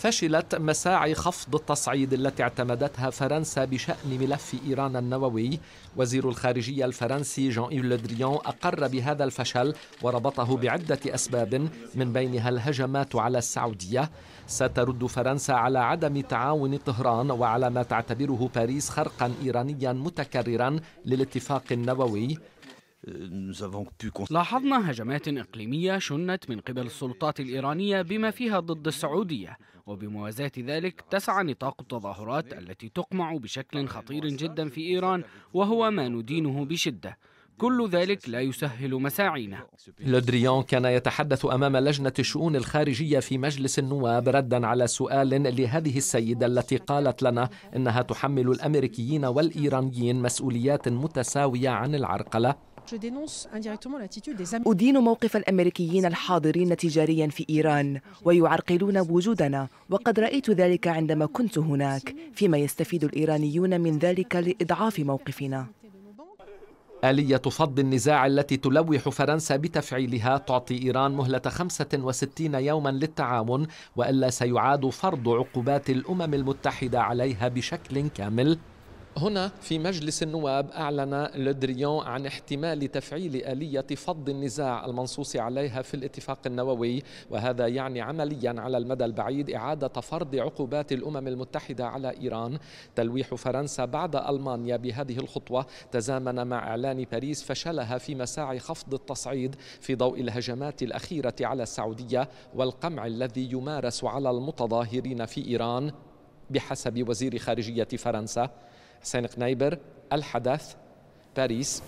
فشلت مساعي خفض التصعيد التي اعتمدتها فرنسا بشأن ملف إيران النووي وزير الخارجية الفرنسي جان إيف لودريان أقر بهذا الفشل وربطه بعدة أسباب من بينها الهجمات على السعودية سترد فرنسا على عدم تعاون طهران وعلى ما تعتبره باريس خرقا إيرانيا متكررا للاتفاق النووي لاحظنا هجمات إقليمية شنت من قبل السلطات الإيرانية بما فيها ضد السعودية وبموازاة ذلك تسعى نطاق التظاهرات التي تقمع بشكل خطير جدا في إيران وهو ما ندينه بشدة كل ذلك لا يسهل مساعينا لودريون كان يتحدث أمام لجنة الشؤون الخارجية في مجلس النواب ردا على سؤال لهذه السيدة التي قالت لنا إنها تحمل الأمريكيين والإيرانيين مسؤوليات متساوية عن العرقلة أدين موقف الأمريكيين الحاضرين تجاريا في إيران ويعرقلون وجودنا وقد رأيت ذلك عندما كنت هناك فيما يستفيد الإيرانيون من ذلك لإضعاف موقفنا آلية فض النزاع التي تلوح فرنسا بتفعيلها تعطي إيران مهلة 65 يوما للتعاون وإلا سيعاد فرض عقوبات الأمم المتحدة عليها بشكل كامل هنا في مجلس النواب أعلن لودريون عن احتمال تفعيل آلية فض النزاع المنصوص عليها في الاتفاق النووي وهذا يعني عمليا على المدى البعيد إعادة فرض عقوبات الأمم المتحدة على إيران تلويح فرنسا بعد ألمانيا بهذه الخطوة تزامن مع إعلان باريس فشلها في مساعي خفض التصعيد في ضوء الهجمات الأخيرة على السعودية والقمع الذي يمارس على المتظاهرين في إيران بحسب وزير خارجية فرنسا حسين قنيبر الحدث باريس